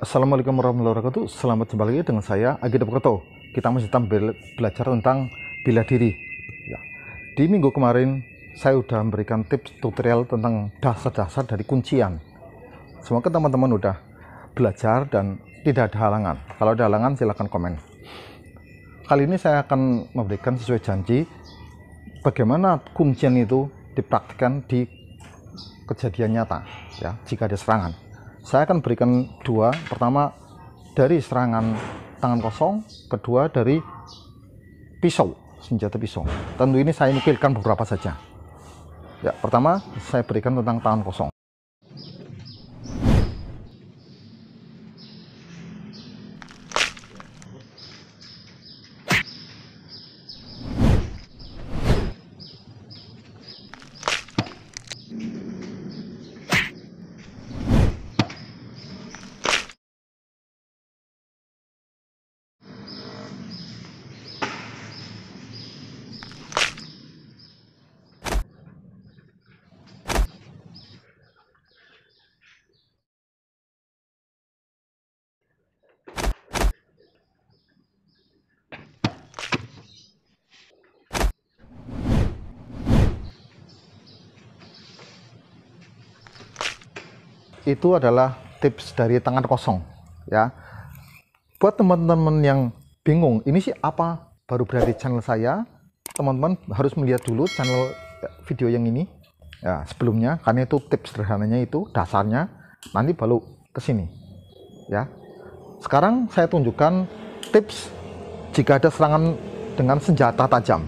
Assalamualaikum warahmatullahi wabarakatuh Selamat jumpa lagi dengan saya Agita Depokerto. Kita masih tampil belajar tentang bila diri ya. Di minggu kemarin saya sudah memberikan tips tutorial tentang dasar-dasar dari kuncian Semoga teman-teman sudah belajar dan tidak ada halangan Kalau ada halangan silahkan komen Kali ini saya akan memberikan sesuai janji Bagaimana kuncian itu dipraktikkan di kejadian nyata ya jika ada serangan saya akan berikan dua pertama dari serangan tangan kosong kedua dari pisau senjata pisau tentu ini saya mikirkan beberapa saja ya pertama saya berikan tentang tangan kosong itu adalah tips dari tangan kosong ya. Buat teman-teman yang bingung, ini sih apa baru berarti channel saya, teman-teman harus melihat dulu channel eh, video yang ini ya sebelumnya karena itu tips sederhananya itu dasarnya nanti baru kesini ya sekarang saya tunjukkan tips jika ada serangan dengan senjata tajam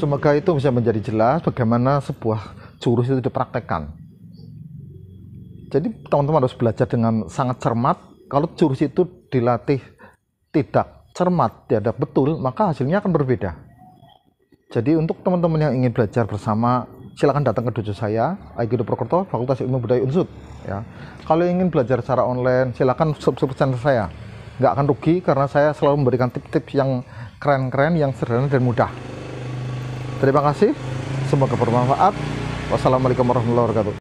Semoga itu bisa menjadi jelas bagaimana sebuah jurus itu dipraktekkan. Jadi teman-teman harus belajar dengan sangat cermat. Kalau jurus itu dilatih tidak cermat, tidak betul, maka hasilnya akan berbeda. Jadi untuk teman-teman yang ingin belajar bersama, silakan datang ke dojo saya, Aikido Prokerto, Fakultas Ilmu Budaya Unsud. Ya. Kalau ingin belajar secara online, silakan subscribe channel saya. Nggak akan rugi karena saya selalu memberikan tips-tips yang keren-keren, yang sederhana dan mudah. Terima kasih, semoga bermanfaat. Wassalamualaikum warahmatullahi wabarakatuh.